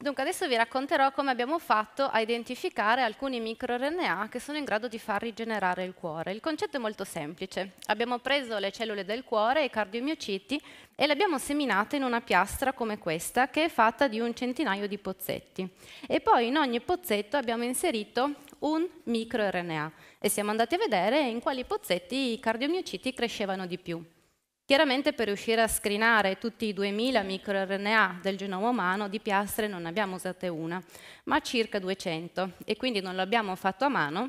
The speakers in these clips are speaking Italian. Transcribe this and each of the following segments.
Dunque adesso vi racconterò come abbiamo fatto a identificare alcuni microRNA che sono in grado di far rigenerare il cuore. Il concetto è molto semplice. Abbiamo preso le cellule del cuore, i cardiomiociti, e le abbiamo seminate in una piastra come questa, che è fatta di un centinaio di pozzetti. E poi in ogni pozzetto abbiamo inserito un microRNA e siamo andati a vedere in quali pozzetti i cardiomiociti crescevano di più. Chiaramente per riuscire a screenare tutti i 2000 microRNA del genoma umano di piastre non ne abbiamo usate una, ma circa 200 e quindi non l'abbiamo fatto a mano,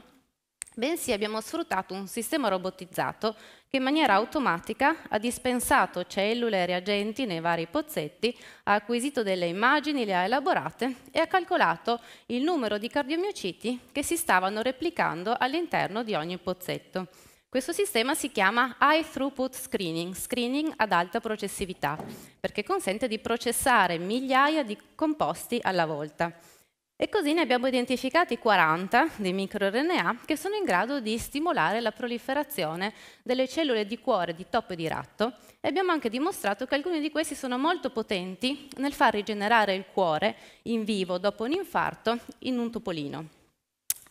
bensì abbiamo sfruttato un sistema robotizzato che in maniera automatica ha dispensato cellule e reagenti nei vari pozzetti, ha acquisito delle immagini, le ha elaborate e ha calcolato il numero di cardiomiociti che si stavano replicando all'interno di ogni pozzetto. Questo sistema si chiama High Throughput Screening, screening ad alta processività, perché consente di processare migliaia di composti alla volta. E così ne abbiamo identificati 40 dei microRNA che sono in grado di stimolare la proliferazione delle cellule di cuore di topo e di ratto e abbiamo anche dimostrato che alcuni di questi sono molto potenti nel far rigenerare il cuore in vivo dopo un infarto in un topolino.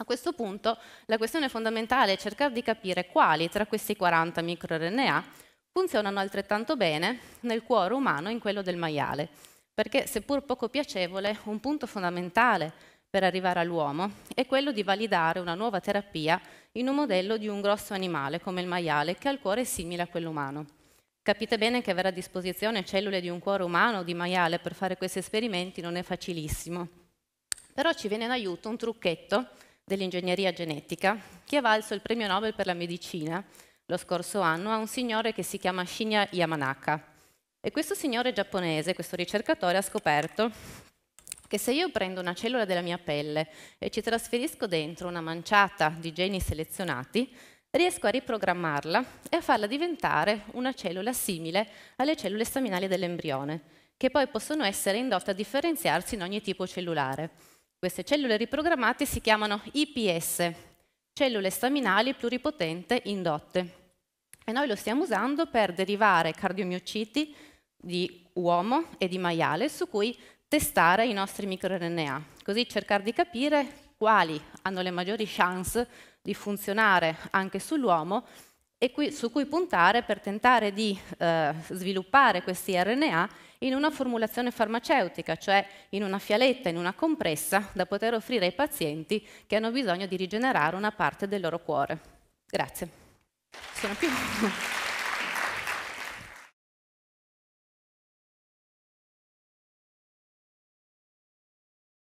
A questo punto la questione fondamentale è cercare di capire quali tra questi 40 microRNA funzionano altrettanto bene nel cuore umano e in quello del maiale, perché seppur poco piacevole, un punto fondamentale per arrivare all'uomo è quello di validare una nuova terapia in un modello di un grosso animale come il maiale che al cuore è simile a quello umano. Capite bene che avere a disposizione cellule di un cuore umano o di maiale per fare questi esperimenti non è facilissimo. Però ci viene in aiuto un trucchetto dell'ingegneria genetica che ha valso il premio Nobel per la medicina lo scorso anno a un signore che si chiama Shinya Yamanaka. E questo signore giapponese, questo ricercatore, ha scoperto che se io prendo una cellula della mia pelle e ci trasferisco dentro una manciata di geni selezionati, riesco a riprogrammarla e a farla diventare una cellula simile alle cellule staminali dell'embrione, che poi possono essere indotte a differenziarsi in ogni tipo cellulare. Queste cellule riprogrammate si chiamano IPS, cellule staminali pluripotente indotte. E noi lo stiamo usando per derivare cardiomiociti di uomo e di maiale su cui testare i nostri microRNA, così cercare di capire quali hanno le maggiori chance di funzionare anche sull'uomo e qui, su cui puntare per tentare di eh, sviluppare questi RNA in una formulazione farmaceutica, cioè in una fialetta, in una compressa da poter offrire ai pazienti che hanno bisogno di rigenerare una parte del loro cuore. Grazie. Sono più...